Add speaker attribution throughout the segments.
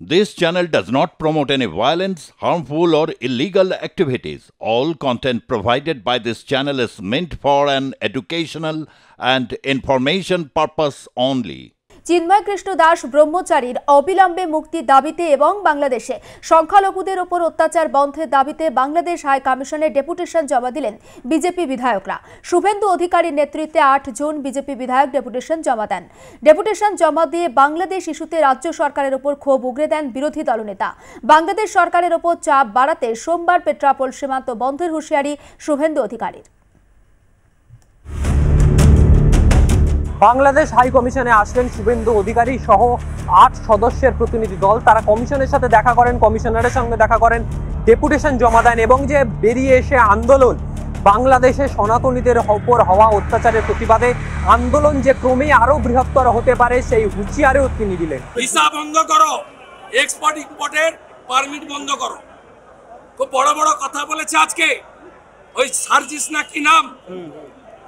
Speaker 1: This channel does not promote any violence, harmful or illegal activities. All content provided by this channel is meant for an educational and information purpose only.
Speaker 2: চিন্ময় কৃষ্ণ দাস ব্রহ্মচারীর অবিলম্বে মুক্তি দাবিতে এবং বাংলাদেশে সংখ্যালঘুদের ওপর অত্যাচার বন্ধের দাবিতে বাংলাদেশ হাই কমিশনের ডেপুটেশন জমা দিলেন বিজেপি বিধায়করা শুভেন্দু অধিকারীর নেতৃত্বে আট জুন বিজেপি বিধায়ক ডেপুটেশন জমা দেন ডেপুটেশন জমা দিয়ে বাংলাদেশ ইস্যুতে রাজ্য সরকারের ওপর ক্ষোভ উগরে দেন বিরোধী দলনেতা বাংলাদেশ সরকারের ওপর চাপ বাড়াতে সোমবার পেট্রাপোল সীমান্ত বন্ধের হুঁশিয়ারি শুভেন্দু অধিকারীর
Speaker 3: বাংলাদেশ হাই কমিশনে আসলেন শুভেন্দু অধিকারী সহ আট সদস্যের প্রতিনিধি দল তারা কমিশনের সাথে দেখা করেন কমিশনারের সঙ্গে দেখা করেন ডেপুটেশন জমা দেন এবং যে বেরিয়ে এসে আন্দোলন বাংলাদেশে সনাতনীদের ওপর হওয়া অত্যাচারের প্রতিবাদে আন্দোলন যে ক্রমে আরো বৃহত্তর হতে পারে সেই হুঁচিয়ারেও তিনি দিলেন
Speaker 1: ভিসা বন্ধ করো এক্সপোর্ট ইম্পোর্টের পারমিট বন্ধ করো খুব বড় বড় কথা বলেছে আজকে ওই সার্জিস না কি নাম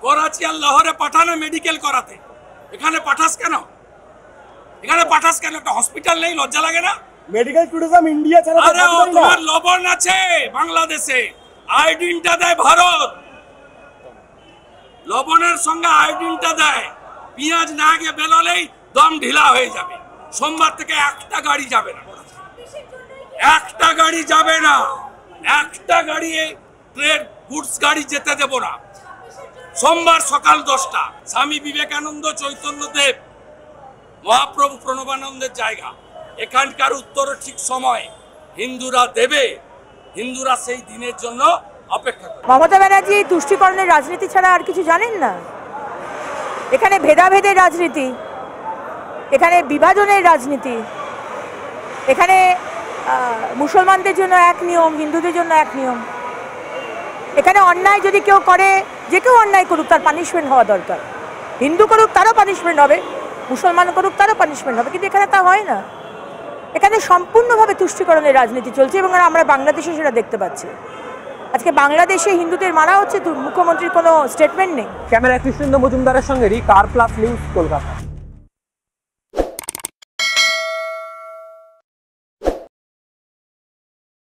Speaker 1: করাচি আর লাহোরে পাঠানো মেডিকেল করাতে এখানে পাঠাস কেন এখানে পাঠাস কেন একটা হসপিটাল নেই লজ্জা লাগে না মেডিকেল ট্যুরিজম ইন্ডিয়া চালা আরে ও তোমার লবণ আছে বাংলাদেশে আইডিনটা দেয় ভারত লবণের সঙ্গে আইডিনটা দেয় পেঁয়াজ না গিয়ে বেলালেই দম ঢিলা হয়ে যাবে সোমবার থেকে একটা গাড়ি যাবে না একটা গাড়ি যাবে না একটা গাড়ি ট্রেন গুডস গাড়ি যেতে দেব না সোমবার সকাল দশটা স্বামী বিবেকানন্দ চৈতন্যদেব মহাপ্রভু প্রণবানন্দের জায়গা এখানকার উত্তর ঠিক সময় হিন্দুরা দেবে হিন্দুরা সেই দিনের জন্য
Speaker 4: অপেক্ষা করে মমতা ব্যানার্জি তুষ্টিকরণের রাজনীতি ছাড়া আর কিছু জানেন না এখানে ভেদাভেদের রাজনীতি এখানে বিভাজনের রাজনীতি এখানে মুসলমানদের জন্য এক নিয়ম হিন্দুদের জন্য এক নিয়ম এখানে অন্যায় যদি কেউ করে যে কেউ অন্যায় করুক তার পানিশমেন্ট হওয়া দরকার হিন্দু করুক তারও পানিশমেন্ট হবে মুসলমান করুক তারও পানিশমেন্ট হবে কিন্তু এখানে তা হয় না এখানে সম্পূর্ণভাবে তুষ্টিকরণের রাজনীতি চলছে এবং আমরা বাংলাদেশে সেটা দেখতে পাচ্ছি আজকে বাংলাদেশে হিন্দুদের মারা হচ্ছে মুখ্যমন্ত্রীর কোনো স্টেটমেন্ট নেই ক্যামেরা কৃষ্ণেন্দ্র মজুমদারের সঙ্গে রি
Speaker 2: কার প্লাস নিউজ কলকাতা